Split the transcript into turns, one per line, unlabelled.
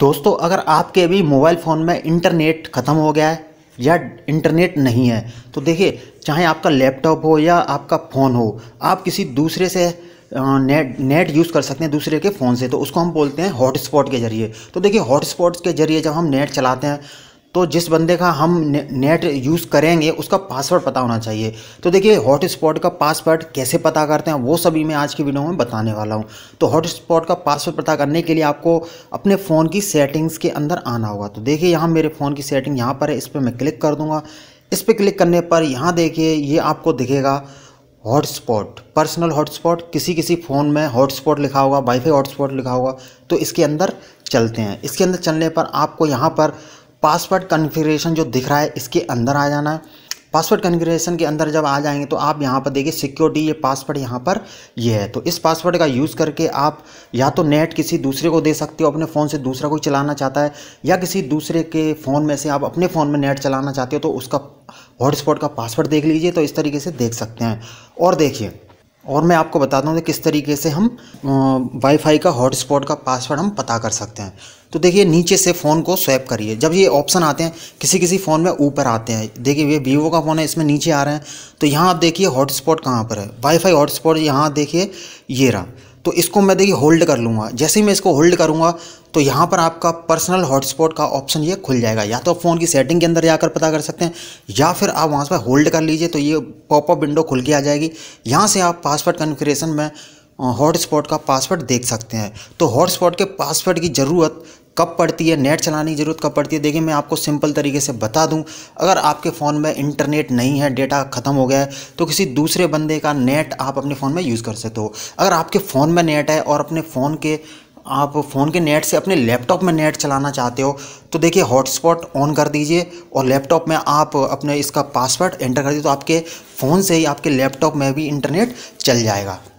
दोस्तों अगर आपके अभी मोबाइल फ़ोन में इंटरनेट ख़त्म हो गया है या इंटरनेट नहीं है तो देखिए चाहे आपका लैपटॉप हो या आपका फ़ोन हो आप किसी दूसरे से नेट नेट यूज़ कर सकते हैं दूसरे के फ़ोन से तो उसको हम बोलते हैं हॉटस्पॉट के ज़रिए तो देखिए हॉटस्पॉट के ज़रिए जब हम नेट चलाते हैं तो जिस बंदे का हम नेट यूज़ करेंगे उसका पासवर्ड पता होना चाहिए तो देखिए हॉटस्पॉट का पासवर्ड कैसे पता करते हैं वो सभी मैं आज की वीडियो में बताने वाला हूँ तो हॉटस्पॉट का पासवर्ड पता करने के लिए आपको अपने फ़ोन की सेटिंग्स के अंदर आना होगा तो देखिए यहाँ मेरे फ़ोन की सेटिंग यहाँ पर है इस पर मैं क्लिक कर दूँगा इस पर क्लिक करने पर यहाँ देखिए ये आपको दिखेगा हॉटस्पॉट पर्सनल हॉटस्पॉट किसी किसी फ़ोन में हॉटस्पॉट लिखा होगा वाईफाई हॉटस्पॉट लिखा होगा तो इसके अंदर चलते हैं इसके अंदर चलने पर आपको यहाँ पर पासवर्ड कन्फिग्रेशन जो दिख रहा है इसके अंदर आ जाना है पासवर्ड कन्फिग्रेशन के अंदर जब आ जाएंगे तो आप यहाँ पर देखिए सिक्योरिटी ये पासवर्ड यहाँ पर ये है तो इस पासवर्ड का यूज़ करके आप या तो नेट किसी दूसरे को दे सकते हो अपने फ़ोन से दूसरा कोई चलाना चाहता है या किसी दूसरे के फ़ोन में से आप अपने फ़ोन में नेट चलाना चाहते हो तो उसका हॉटस्पॉट का पासवर्ड देख लीजिए तो इस तरीके से देख सकते हैं और देखिए और मैं आपको बताता हूँ किस तरीके से हम वाईफाई का हॉटस्पॉट का पासवर्ड हम पता कर सकते हैं तो देखिए नीचे से फ़ोन को स्वैप करिए जब ये ऑप्शन आते हैं किसी किसी फ़ोन में ऊपर आते हैं देखिए ये वीवो का फ़ोन है इसमें नीचे आ रहे हैं तो यहाँ आप देखिए हॉटस्पॉट कहाँ पर है वाईफाई हॉटस्पॉट यहाँ देखिए ये रहा तो इसको मैं देखिए होल्ड कर लूँगा जैसे ही मैं इसको होल्ड करूँगा तो यहाँ पर आपका पर्सनल हॉटस्पॉट का ऑप्शन ये खुल जाएगा या तो आप फ़ोन की सेटिंग के अंदर जाकर पता कर सकते हैं या फिर आप वहाँ पर होल्ड कर लीजिए तो ये पॉपअप विंडो खुल के आ जाएगी यहाँ से आप पासवर्ड कन्फिग्रेशन में हॉटस्पॉट का पासवर्ड देख सकते हैं तो हॉटस्पॉट के पासवर्ड की ज़रूरत कब पड़ती है नेट चलाने की ज़रूरत कब पड़ती है देखिए मैं आपको सिंपल तरीके से बता दूं अगर आपके फ़ोन में इंटरनेट नहीं है डेटा ख़त्म हो गया है तो किसी दूसरे बंदे का नेट आप अपने फ़ोन में यूज़ कर सकते हो अगर आपके फ़ोन में नेट है और अपने फ़ोन के आप फ़ोन के नेट से अपने लैपटॉप में नेट चलाना चाहते हो तो देखिए हॉटस्पॉट ऑन कर दीजिए और लैपटॉप में आप अपने इसका पासवर्ड एंटर कर दीजिए तो आपके फ़ोन से ही आपके लैपटॉप में भी इंटरनेट चल जाएगा